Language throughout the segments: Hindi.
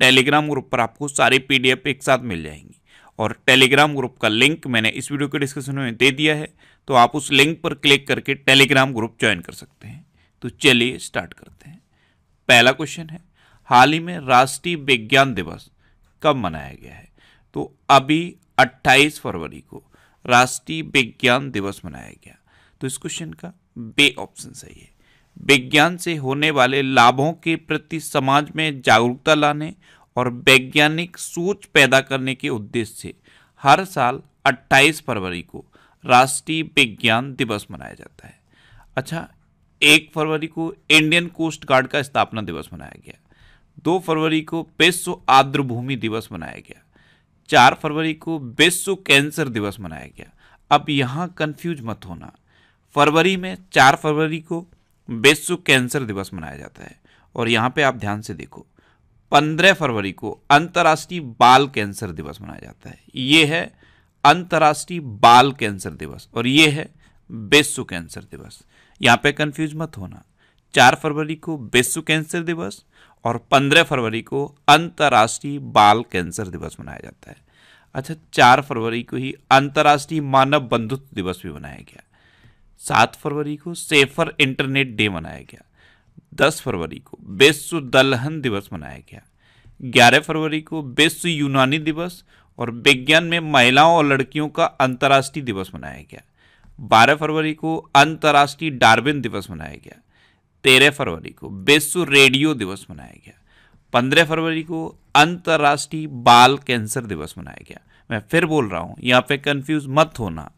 टेलीग्राम ग्रुप पर आपको सारे पीडीएफ एक साथ मिल जाएंगी और टेलीग्राम ग्रुप का लिंक मैंने इस वीडियो के डिस्क्रिप्शन में दे दिया है तो आप उस लिंक पर क्लिक करके टेलीग्राम ग्रुप ज्वाइन कर सकते हैं तो चलिए स्टार्ट करते हैं पहला क्वेश्चन है हाल ही में राष्ट्रीय विज्ञान दिवस कब मनाया गया है तो अभी 28 फरवरी को राष्ट्रीय विज्ञान दिवस मनाया गया तो इस क्वेश्चन का बे ऑप्शन सही है विज्ञान से होने वाले लाभों के प्रति समाज में जागरूकता लाने और वैज्ञानिक सोच पैदा करने के उद्देश्य से हर साल 28 फरवरी को राष्ट्रीय विज्ञान दिवस मनाया जाता है अच्छा एक फरवरी को इंडियन कोस्ट गार्ड का स्थापना दिवस मनाया गया दो फरवरी को विश्व आर्द्रभूमि दिवस मनाया गया चार फरवरी को विश्व कैंसर दिवस मनाया गया अब यहाँ कन्फ्यूज मत होना फरवरी में चार फरवरी को विश्व कैंसर दिवस मनाया जाता है और यहाँ पे आप ध्यान से देखो 15 फरवरी को अंतर्राष्ट्रीय बाल कैंसर दिवस मनाया जाता है ये है अंतर्राष्ट्रीय बाल कैंसर दिवस और ये है विश्व कैंसर दिवस यहाँ पे कंफ्यूज मत होना चार फरवरी को विश्व कैंसर दिवस और पंद्रह फरवरी को अंतर्राष्ट्रीय बाल कैंसर दिवस मनाया जाता है अच्छा चार फरवरी को ही अंतर्राष्ट्रीय मानव बंधुत्व दिवस भी मनाया गया सात फरवरी को सेफर इंटरनेट डे मनाया गया दस फरवरी को विश्व दलहन दिवस मनाया गया ग्यारह फरवरी को विश्व यूनानी दिवस और विज्ञान में महिलाओं और लड़कियों का अंतर्राष्ट्रीय दिवस मनाया गया बारह फरवरी को अंतर्राष्ट्रीय डार्विन दिवस मनाया गया तेरह फरवरी को विश्व रेडियो दिवस मनाया गया पंद्रह फरवरी को अंतर्राष्ट्रीय बाल कैंसर दिवस मनाया गया मैं फिर बोल रहा हूँ यहाँ पे कंफ्यूज मत होना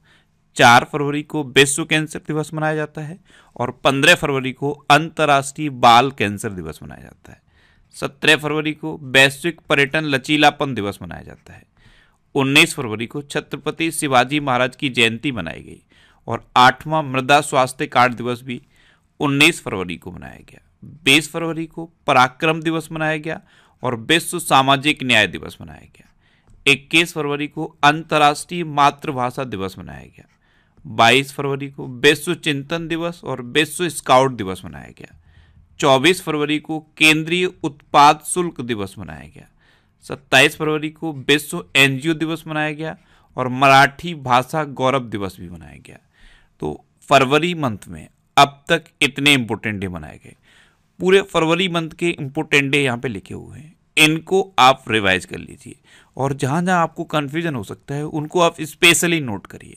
चार फरवरी को विश्व कैंसर दिवस मनाया जाता है और पंद्रह फरवरी को अंतर्राष्ट्रीय बाल कैंसर दिवस मनाया जाता है सत्रह फरवरी को वैश्विक पर्यटन लचीलापन दिवस मनाया जाता है उन्नीस फरवरी को छत्रपति शिवाजी महाराज की जयंती मनाई गई और आठवां मृदा स्वास्थ्य कार्ड दिवस भी उन्नीस फरवरी को मनाया गया बीस फरवरी को पराक्रम दिवस मनाया गया और विश्व सामाजिक न्याय दिवस मनाया गया इक्कीस फरवरी को अंतर्राष्ट्रीय मातृभाषा दिवस मनाया गया 22 फरवरी को विश्व चिंतन दिवस और विश्व स्काउट दिवस मनाया गया 24 फरवरी को केंद्रीय उत्पाद शुल्क दिवस मनाया गया 27 फरवरी को विश्व एनजीओ दिवस मनाया गया और मराठी भाषा गौरव दिवस भी मनाया गया तो फरवरी मंथ में अब तक इतने इम्पोर्टेंट डे मनाए गए पूरे फरवरी मंथ के इम्पोर्टेंट डे यहाँ पे लिखे हुए हैं इनको आप रिवाइज कर लीजिए और जहाँ जहाँ आपको कन्फ्यूजन हो सकता है उनको आप स्पेशली नोट करिए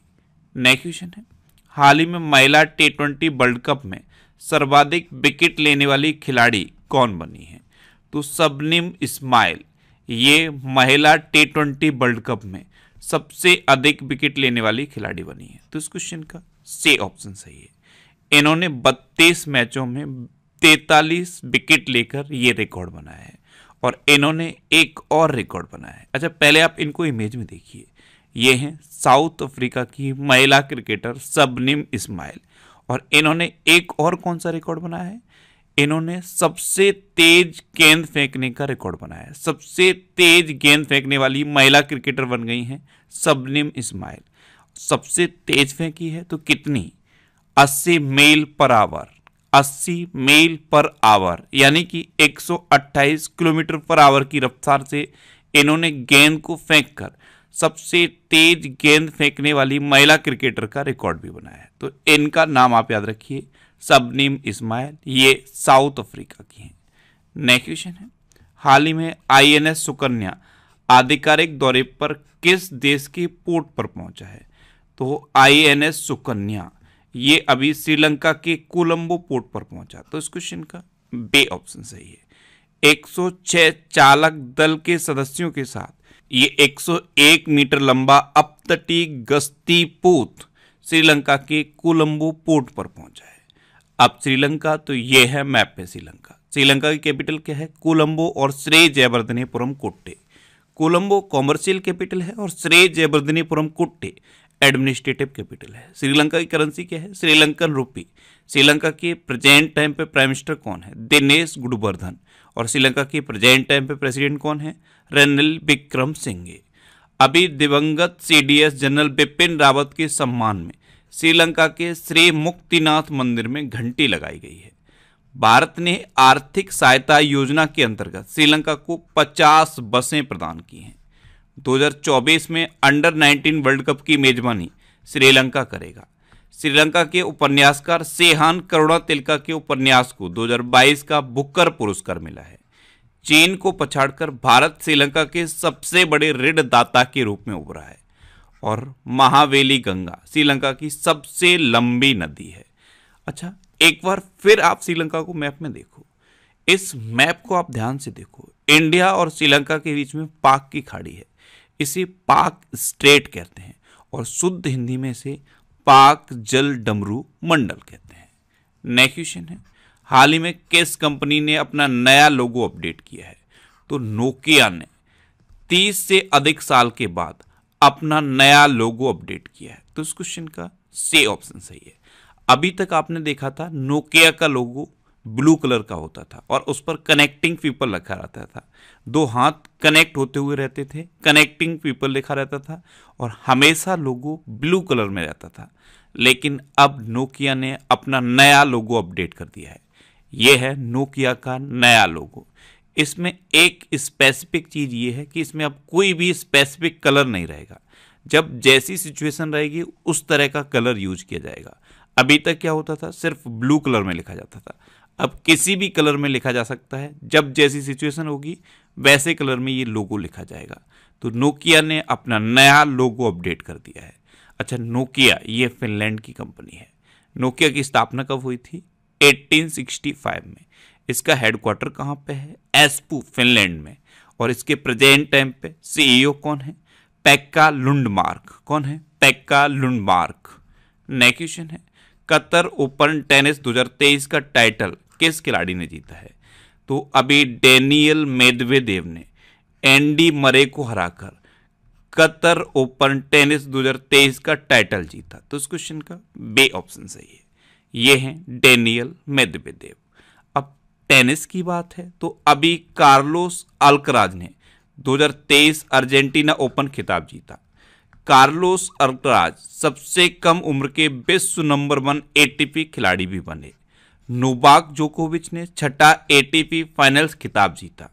नेक्स्ट क्वेश्चन है हाल ही में महिला टी ट्वेंटी वर्ल्ड कप में सर्वाधिक विकेट लेने वाली खिलाड़ी कौन बनी है तो सबनिम इस्माइल ये महिला टी ट्वेंटी वर्ल्ड कप में सबसे अधिक विकेट लेने वाली खिलाड़ी बनी है तो इस क्वेश्चन का से ऑप्शन सही है इन्होंने 32 मैचों में 43 विकेट लेकर ये रिकॉर्ड बनाया है और इन्होंने एक और रिकॉर्ड बनाया है अच्छा पहले आप इनको इमेज में देखिए ये हैं साउथ अफ्रीका की महिला क्रिकेटर सबनिम इस्माइल और इन्होंने एक और कौन सा रिकॉर्ड बनाया है इन्होंने सबसे तेज गेंद फेंकने का रिकॉर्ड बनाया है सबसे तेज गेंद फेंकने वाली महिला क्रिकेटर बन गई हैं सबनिम इस्माइल सबसे तेज फेंकी है तो कितनी अस्सी मील पर आवर 80 मील पर आवर यानी कि 128 किलोमीटर पर आवर की रफ्तार से इन्होंने गेंद को फेंक कर सबसे तेज गेंद फेंकने वाली महिला क्रिकेटर का रिकॉर्ड भी बनाया है तो इनका नाम आप याद रखिए सबनीम इस्माइल ये साउथ अफ्रीका की हैं नेक्स्ट क्वेश्चन है हाल ही में आईएनएस सुकन्या आधिकारिक दौरे पर किस देश के पोर्ट पर पहुंचा है तो आईएनएस सुकन्या ये अभी श्रीलंका के कोलंबो पोर्ट पर पहुंचा तो इस क्वेश्चन का बे ऑप्शन सही है 106 चालक दल के सदस्यों के साथ ये 101 मीटर लंबा अपतटी गस्ती पूत श्रीलंका के कोलंबो पोर्ट पर पहुंचा है अब श्रीलंका तो ये है मैप पे श्रीलंका श्रीलंका की कैपिटल क्या है कोलंबो और श्रेय जयवर्धनीपुरम कोट्टे कोलंबो कॉमर्शियल कैपिटल है और श्रेय जयवर्धनीपुरम कोट्टे एडमिनिस्ट्रेटिव कैपिटल है श्रीलंका की करेंसी क्या है श्रीलंकन रूपी श्रीलंका के प्रेजेंट टाइम पे प्राइम मिनिस्टर कौन है दिनेश गुडवर्धन और श्रीलंका के प्रेजेंट टाइम पे प्रेसिडेंट कौन है रनिल विक्रम सिंघे अभी दिवंगत सीडीएस जनरल बिपिन रावत के सम्मान में श्रीलंका के श्री मुक्तिनाथ मंदिर में घंटी लगाई गई है भारत ने आर्थिक सहायता योजना के अंतर्गत श्रीलंका को 50 बसें प्रदान की हैं 2024 में अंडर 19 वर्ल्ड कप की मेजबानी श्रीलंका करेगा श्रीलंका के उपन्यासकार सेहान करुणा तिलका के उपन्यास को 2022 का बुकर पुरस्कार मिला है चीन को पछाड़कर भारत श्रीलंका के सबसे बड़े ऋणदाता के रूप में उभरा है और महावेली गंगा श्रीलंका की सबसे लंबी नदी है अच्छा एक बार फिर आप श्रीलंका को मैप में देखो इस मैप को आप ध्यान से देखो इंडिया और श्रीलंका के बीच में पाक की खाड़ी है इसे पाक स्टेट कहते हैं और शुद्ध हिंदी में इसे पाक जल डमरू मंडल कहते हैं नेक्स्ट क्वेश्चन है हाल ही में किस कंपनी ने अपना नया लोगो अपडेट किया है तो नोकिया ने 30 से अधिक साल के बाद अपना नया लोगो अपडेट किया है तो इस क्वेश्चन का से ऑप्शन सही है अभी तक आपने देखा था नोकिया का लोगो ब्लू कलर का होता था और उस पर कनेक्टिंग पीपल लिखा रहता था दो हाथ कनेक्ट होते हुए रहते थे कनेक्टिंग पीपल लिखा रहता था और हमेशा लोगो ब्लू कलर में रहता था लेकिन अब नोकिया ने अपना नया लोगो अपडेट कर दिया है यह है नोकिया का नया लोगो इसमें एक स्पेसिफिक चीज़ ये है कि इसमें अब कोई भी स्पेसिफिक कलर नहीं रहेगा जब जैसी सिचुएशन रहेगी उस तरह का कलर यूज किया जाएगा अभी तक क्या होता था सिर्फ ब्लू कलर में लिखा जाता था अब किसी भी कलर में लिखा जा सकता है जब जैसी सिचुएशन होगी वैसे कलर में ये लोगो लिखा जाएगा तो नोकिया ने अपना नया लोगो अपडेट कर दिया है अच्छा नोकिया ये फिनलैंड की कंपनी है नोकिया की स्थापना कब हुई थी 1865 में इसका हेडक्वार्टर कहाँ पे है एस्पू फिनलैंड में और इसके प्रेजेंट टाइम पे सीईओ e कौन है पैक्का लुंडमार्क कौन है पैक्का लुंडमार्क नया क्वेश्चन है कतर ओपन टेनिस 2023 का टाइटल किस खिलाड़ी ने जीता है तो अभी डेनियल मेदवेदेव ने एंडी मरे को हराकर कतर ओपन टेनिस 2023 का टाइटल जीता तो इस क्वेश्चन का बे ऑप्शन सही है ये हैं डेनियल मेदवेदेव अब टेनिस की बात है तो अभी कार्लोस अल्कराज ने 2023 अर्जेंटीना ओपन खिताब जीता कार्लोस अर्कराज सबसे कम उम्र के विश्व नंबर वन एटीपी खिलाड़ी भी बने नोबाक जोकोविच ने छठा एटीपी फाइनल्स खिताब जीता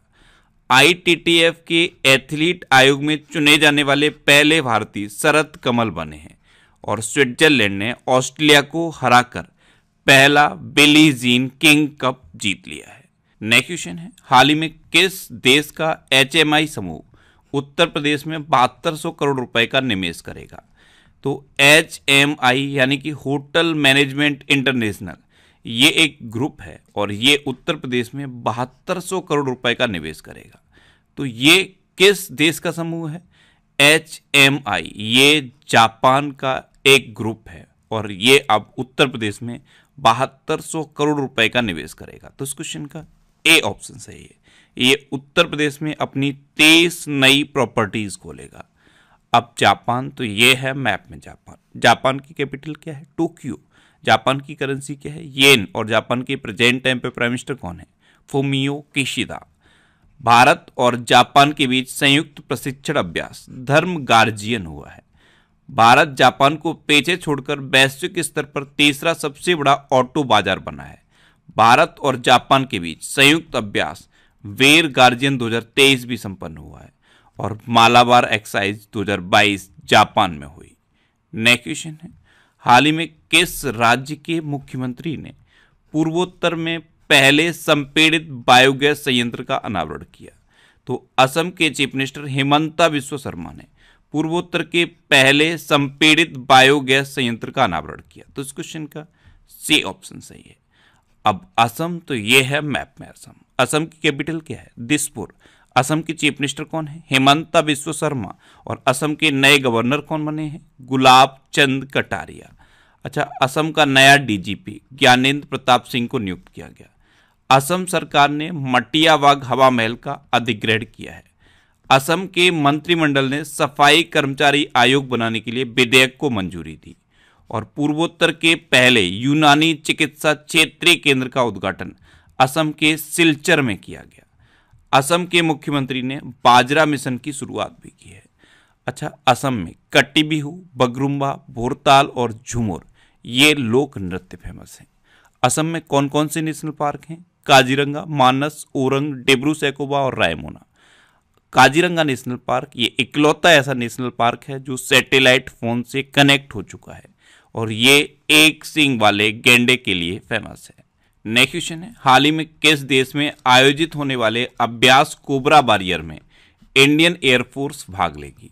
आईटीटीएफ के एथलीट आयोग में चुने जाने वाले पहले भारतीय शरद कमल बने हैं और स्विट्जरलैंड ने ऑस्ट्रेलिया को हराकर पहला बेलीजीन किंग कप जीत लिया है नेक्स्ट क्वेश्चन है हाल ही में किस देश का एचएमआई समूह उत्तर प्रदेश में बहत्तर करोड़ रुपए का निवेश करेगा तो एच एम आई यानी कि होटल मैनेजमेंट इंटरनेशनल ये एक ग्रुप है और ये उत्तर प्रदेश में बहत्तर करोड़ रुपए का निवेश करेगा तो ये किस देश का समूह है एच एम आई ये जापान का एक ग्रुप है और ये अब उत्तर प्रदेश में बहत्तर करोड़ रुपए का निवेश करेगा तो इस क्वेश्चन का ए ऑप्शन सही है ये उत्तर प्रदेश में अपनी तेईस नई प्रॉपर्टीज खोलेगा अब जापान तो ये है मैप में जापान जापान की कैपिटल क्या है टोक्यो जापान की करेंसी क्या है येन और जापान के प्रेजेंट टाइम पे प्राइम मिनिस्टर कौन है फोमियो किशिदा भारत और जापान के बीच संयुक्त प्रशिक्षण अभ्यास धर्म गार्जियन हुआ है भारत जापान को पेचे छोड़कर वैश्विक स्तर पर तीसरा सबसे बड़ा ऑटो बाजार बना है भारत और जापान के बीच संयुक्त अभ्यास वेर गार्जियन 2023 भी संपन्न हुआ है और मालाबार एक्साइज 2022 जापान में हुई नेक्स्ट क्वेश्चन है हाल ही में किस राज्य के मुख्यमंत्री ने पूर्वोत्तर में पहले संपीड़ित बायोगैस संयंत्र का अनावरण किया तो असम के चीफ मिनिस्टर हेमंता विश्व शर्मा ने पूर्वोत्तर के पहले संपीड़ित बायोगैस संयंत्र का अनावरण किया तो इस क्वेश्चन का सी ऑप्शन सही है अब असम तो ये है मैप में असम असम की कैपिटल क्या है दिसपुर असम की चीफ मिनिस्टर कौन है हेमंता विश्व शर्मा और असम के नए गवर्नर कौन बने हैं गुलाब चंद कटारिया अच्छा असम का नया डीजीपी ज्ञानेंद्र प्रताप सिंह को नियुक्त किया गया असम सरकार ने मटिया हवा महल का अधिग्रहण किया है असम के मंत्रिमंडल ने सफाई कर्मचारी आयोग बनाने के लिए विधेयक को मंजूरी दी और पूर्वोत्तर के पहले यूनानी चिकित्सा क्षेत्रीय केंद्र का उद्घाटन असम के सिलचर में किया गया असम के मुख्यमंत्री ने बाजरा मिशन की शुरुआत भी की है अच्छा असम में कट्टी बिहू बगरुम्बा भोरताल और झुमुर ये लोक नृत्य फेमस हैं असम में कौन कौन से नेशनल पार्क हैं काजीरंगा मानस ओरंग डेब्रू सैकोबा और रायमोना काजीरंगा नेशनल पार्क ये इकलौता ऐसा नेशनल पार्क है जो सैटेलाइट फोन से कनेक्ट हो चुका है और ये एक सिंग वाले गेंडे के लिए फेमस है नेक्स्ट क्वेश्चन है हाल ही में किस देश में आयोजित होने वाले अभ्यास कोबरा बारियर में इंडियन एयरफोर्स भाग लेगी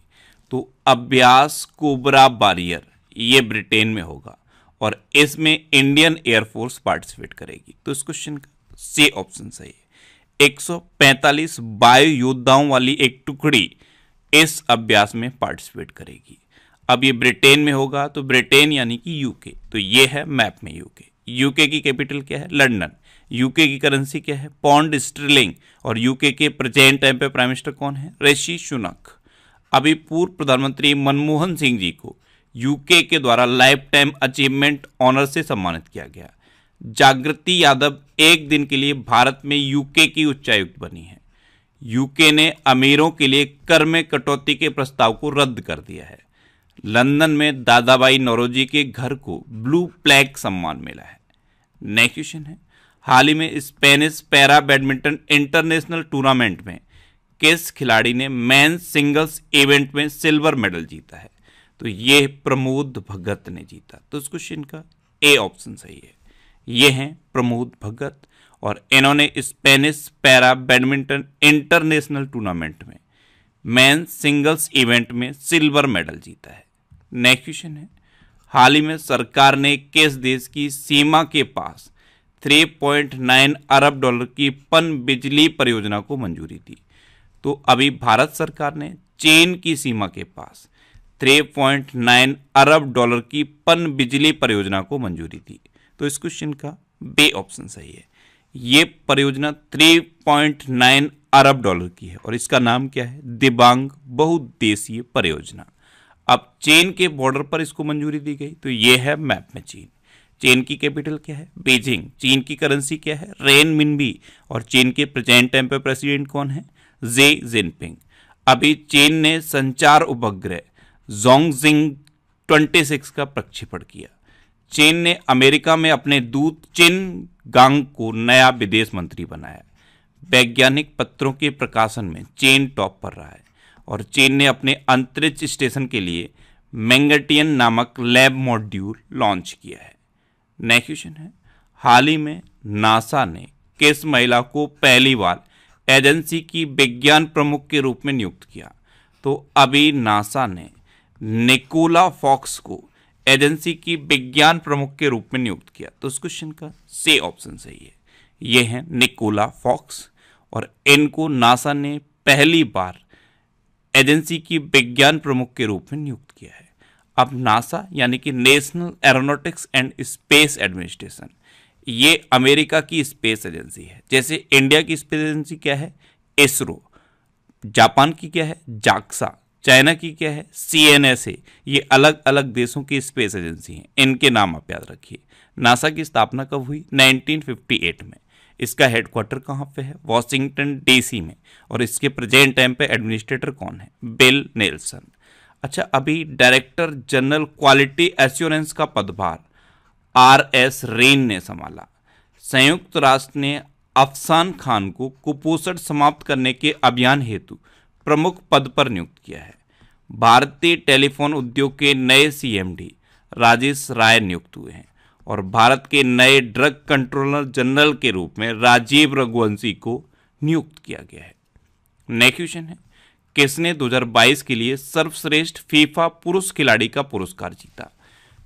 तो अभ्यास कोबरा बारियर ये ब्रिटेन में होगा और इसमें इंडियन एयरफोर्स पार्टिसिपेट करेगी तो इस क्वेश्चन का सी ऑप्शन सही है 145 वायु योद्धाओं वाली एक टुकड़ी इस अभ्यास में पार्टिसिपेट करेगी अब ये ब्रिटेन में होगा तो ब्रिटेन यानी कि यूके तो ये है मैप में यूके यूके की कैपिटल क्या है लंदन यूके की करेंसी क्या है पॉन्ड स्ट्रिलिंग और यूके के प्रेजेंट टाइम पे प्राइम मिनिस्टर कौन है ऋषि सुनक अभी पूर्व प्रधानमंत्री मनमोहन सिंह जी को यूके के द्वारा लाइफ टाइम अचीवमेंट ऑनर से सम्मानित किया गया जागृति यादव एक दिन के लिए भारत में यूके की उच्चायुक्त बनी है यूके ने अमीरों के लिए कर में कटौती के प्रस्ताव को रद्द कर दिया है लंदन में दादाबाई नौरोजी के घर को ब्लू प्लैग सम्मान मिला है नेक्स्ट क्वेश्चन है हाल ही में Spanish para badminton international tournament में किस खिलाड़ी ने मैन सिंगल्स इवेंट में सिल्वर मेडल जीता है तो ये प्रमोद भगत ने जीता तो इस क्वेश्चन का ए ऑप्शन सही है ये हैं प्रमोद भगत और इन्होंने Spanish para badminton international tournament में मैन सिंगल्स इवेंट में सिल्वर मेडल जीता है नेक्स्ट क्वेश्चन है हाल ही में सरकार ने किस देश की सीमा के पास 3.9 अरब डॉलर की पन बिजली परियोजना को मंजूरी दी तो अभी भारत सरकार ने चीन की सीमा के पास 3.9 अरब डॉलर की पन बिजली परियोजना को मंजूरी दी तो इस क्वेश्चन का बे ऑप्शन सही है ये परियोजना 3.9 अरब डॉलर की है और इसका नाम क्या है दिबांग बहुदेशीय परियोजना अब चीन के बॉर्डर पर इसको मंजूरी दी गई तो ये है मैप में चीन चीन की कैपिटल क्या है बीजिंग चीन की करेंसी क्या है रेन मिनबी और चीन के प्रेजेंट टाइम पर प्रेसिडेंट कौन है जे जिनपिंग अभी चीन ने संचार उपग्रह जोंगजिंग 26 का प्रक्षेपण किया चीन ने अमेरिका में अपने दूत चिन गांग को नया विदेश मंत्री बनाया वैज्ञानिक पत्रों के प्रकाशन में चीन टॉप पर रहा है और चीन ने अपने अंतरिक्ष स्टेशन के लिए मैंगटियन नामक लैब मॉड्यूल लॉन्च किया है नेक्स्ट क्वेश्चन है हाल ही में नासा ने किस महिला को पहली बार एजेंसी की विज्ञान प्रमुख के रूप में नियुक्त किया तो अभी नासा ने निकोला फॉक्स को एजेंसी की विज्ञान प्रमुख के रूप में नियुक्त किया तो इस क्वेश्चन का से ऑप्शन सही है ये है निकोला फॉक्स और इनको नासा ने पहली बार एजेंसी की विज्ञान प्रमुख के रूप में नियुक्त किया है अब नासा यानी कि national aeronautics and space administration ये अमेरिका की स्पेस एजेंसी है जैसे इंडिया की स्पेस एजेंसी क्या है इसरो जापान की क्या है जाक्सा चाइना की क्या है सी एन एस ए ये अलग अलग देशों की स्पेस एजेंसी हैं इनके नाम आप याद रखिए नासा की स्थापना कब हुई 1958 में इसका हेडक्वार्टर कहाँ पे है वॉशिंगटन डीसी में और इसके प्रेजेंट टाइम पे एडमिनिस्ट्रेटर कौन है बिल नेल्सन अच्छा अभी डायरेक्टर जनरल क्वालिटी एश्योरेंस का पदभार आर एस रेन ने संभाला संयुक्त राष्ट्र ने अफसान खान को कुपोषण समाप्त करने के अभियान हेतु प्रमुख पद पर नियुक्त किया है भारतीय टेलीफोन उद्योग के नए सीएमडी राजेश राय नियुक्त हुए हैं और भारत के नए ड्रग कंट्रोलर जनरल के रूप में राजीव रघुवंशी को नियुक्त किया गया है नेक्स्ट क्वेश्चन है किसने 2022 के लिए सर्वश्रेष्ठ फीफा पुरुष खिलाड़ी का पुरस्कार जीता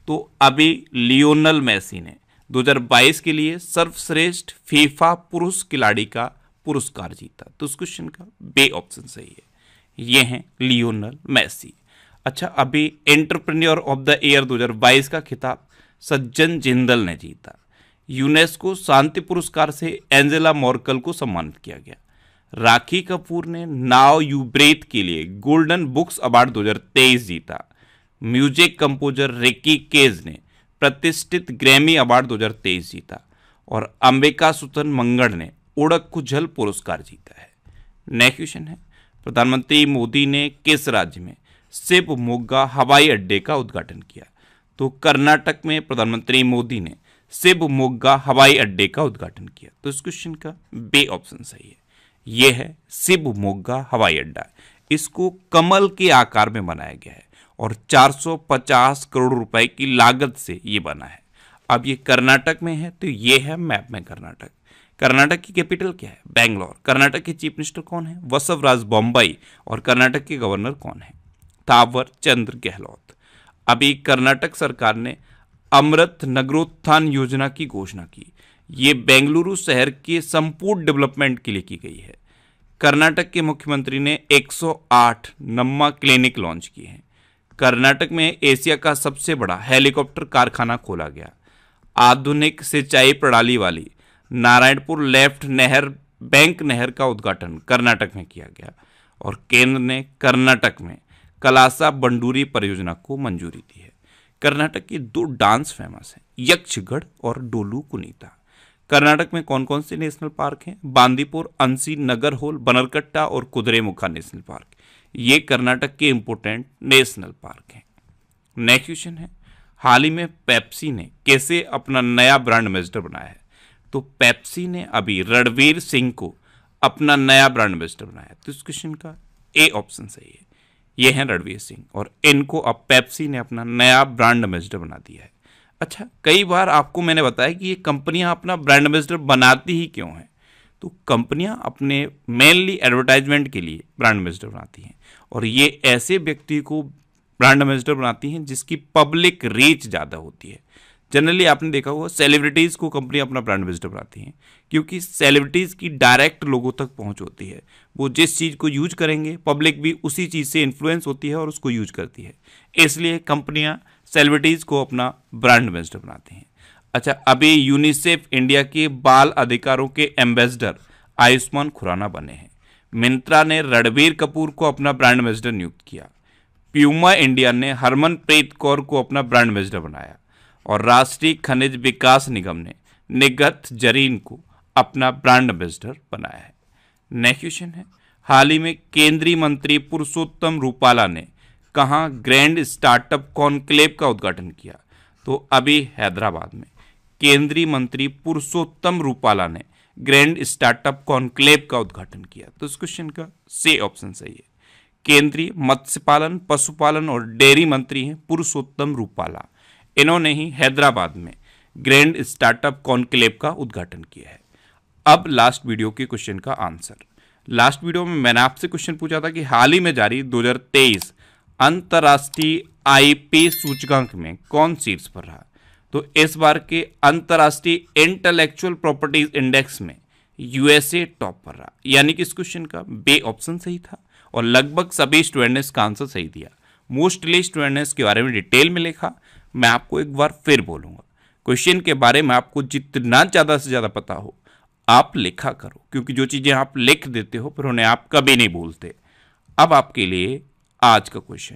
तो अभी लियोनल मैसी ने 2022 के लिए सर्वश्रेष्ठ फीफा पुरुष खिलाड़ी का पुरस्कार जीता तो उस क्वेश्चन का बे ऑप्शन सही है ये हैं लियोनल मैसी अच्छा अभी एंटरप्रेन्योर ऑफ द ईयर 2022 का खिताब सज्जन जिंदल ने जीता यूनेस्को शांति पुरस्कार से एंजेला मोरकल को सम्मानित किया गया राखी कपूर ने नाव यू ब्रेथ के लिए गोल्डन बुक्स अवार्ड 2023 जीता म्यूजिक कंपोजर रिकी केज ने प्रतिष्ठित ग्रैमी अवार्ड 2023 जीता और अंबिका सुतन मंगड़ ने उड़क कुझल पुरस्कार जीता है नेक्स्ट क्वेश्चन है प्रधानमंत्री मोदी ने किस राज्य में शिव मोगा हवाई अड्डे का उद्घाटन किया तो कर्नाटक में प्रधानमंत्री मोदी ने शिवमोग्गा हवाई अड्डे का उद्घाटन किया तो इस क्वेश्चन का बे ऑप्शन सही है यह है शिवमोग्गा हवाई अड्डा इसको कमल के आकार में बनाया गया है और 450 करोड़ रुपए की लागत से ये बना है अब ये कर्नाटक में है तो ये है मैप में कर्नाटक कर्नाटक की कैपिटल क्या है बैंगलोर कर्नाटक के चीफ मिनिस्टर कौन है वसवराज बॉम्बई और कर्नाटक के गवर्नर कौन है तावर चंद्र गहलोत अभी कर्नाटक सरकार ने अमृत नगरोत्थान योजना की घोषणा की ये बेंगलुरु शहर के संपूर्ण डेवलपमेंट के लिए की गई है कर्नाटक के मुख्यमंत्री ने 108 नम्मा क्लिनिक लॉन्च किए हैं कर्नाटक में एशिया का सबसे बड़ा हेलीकॉप्टर कारखाना खोला गया आधुनिक सिंचाई प्रणाली वाली नारायणपुर लेफ्ट नहर बैंक नहर का उद्घाटन कर्नाटक में किया गया और केंद्र ने कर्नाटक में कलासा बंडूरी परियोजना को मंजूरी दी है कर्नाटक के दो डांस फेमस हैं यक्षगढ़ और डोलू कुनीता कर्नाटक में कौन कौन से नेशनल पार्क हैं बांदीपुर अंसी नगर होल बनरकट्टा और कुदरेमुखा नेशनल पार्क ये कर्नाटक के इम्पोर्टेंट नेशनल पार्क हैं नेक्स्ट क्वेश्चन है हाल ही में पेप्सी ने कैसे अपना नया ब्रांड एम्बेसडर बनाया है तो पेप्सी ने अभी रणवीर सिंह को अपना नया ब्रांड एम्बेसडर बनाया तो इस क्वेश्चन का ए ऑप्शन सही है ये हैं रणवीर सिंह और इनको अब पेप्सी ने अपना नया ब्रांड एम्बेसडर बना दिया है अच्छा कई बार आपको मैंने बताया कि ये कंपनियां अपना ब्रांड एम्बेसडर बनाती ही क्यों हैं तो कंपनियां अपने मेनली एडवर्टाइजमेंट के लिए ब्रांड एम्बेसडर बनाती हैं और ये ऐसे व्यक्ति को ब्रांड एम्बेसडर बनाती हैं जिसकी पब्लिक रीच ज़्यादा होती है जनरली आपने देखा होगा सेलिब्रिटीज़ को कंपनी अपना ब्रांड एम्बेसडर बनाती हैं क्योंकि सेलिब्रिटीज़ की डायरेक्ट लोगों तक पहुंच होती है वो जिस चीज़ को यूज करेंगे पब्लिक भी उसी चीज़ से इन्फ्लुएंस होती है और उसको यूज करती है इसलिए कंपनियां सेलिब्रिटीज़ को अपना ब्रांड एम्बेसडर बनाती हैं अच्छा अभी यूनिसेफ इंडिया के बाल अधिकारों के एम्बेसडर आयुष्मान खुराना बने हैं मिंत्रा ने रणबीर कपूर को अपना ब्रांड एम्बेसडर नियुक्त किया प्यूमा इंडिया ने हरमनप्रीत कौर को अपना ब्रांड एम्बेसडर बनाया और राष्ट्रीय खनिज विकास निगम ने निगत जरीन को अपना ब्रांड एम्बेसडर बनाया है नेक्स्ट क्वेश्चन है हाल ही में केंद्रीय मंत्री पुरुषोत्तम रूपाला ने कहाँ ग्रैंड स्टार्टअप कॉन्क्लेव का उद्घाटन किया तो अभी हैदराबाद में केंद्रीय मंत्री पुरुषोत्तम रूपाला ने ग्रैंड स्टार्टअप कॉन्क्लेव का उद्घाटन किया तो इस क्वेश्चन का से ऑप्शन सही है केंद्रीय मत्स्य पालन पशुपालन और डेयरी मंत्री हैं पुरुषोत्तम रूपाला इन्होंने ही हैदराबाद में ग्रैंड स्टार्टअप कॉन्क्लेव का उद्घाटन किया है अब लास्ट वीडियो के क्वेश्चन का आंसर लास्ट वीडियो में मैंने आपसे क्वेश्चन पूछा था कि हाल ही में जारी 2023 अंतर्राष्ट्रीय आईपी सूचकांक में कौन सीट्स पर रहा तो इस बार के अंतर्राष्ट्रीय इंटेलेक्चुअल प्रॉपर्टीज इंडेक्स में यूएसए टॉप पर रहा यानी कि इस क्वेश्चन का बे ऑप्शन सही था और लगभग सभी स्टूडेंट ने इसका आंसर सही दिया मोस्टली स्टूडेंट ने इसके बारे में डिटेल में लिखा मैं आपको एक बार फिर बोलूँगा क्वेश्चन के बारे में आपको जितना ज़्यादा से ज़्यादा पता हो आप लिखा करो क्योंकि जो चीज़ें आप लिख देते हो पर उन्हें आप कभी नहीं बोलते अब आपके लिए आज का क्वेश्चन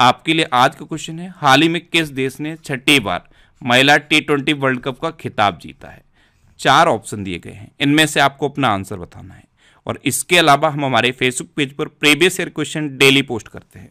आपके लिए आज का क्वेश्चन है हाल ही में किस देश ने छठी बार महिला टी ट्वेंटी वर्ल्ड कप का खिताब जीता है चार ऑप्शन दिए गए हैं इनमें से आपको अपना आंसर बताना है और इसके अलावा हम हमारे फेसबुक पेज पर previous year question daily post करते हैं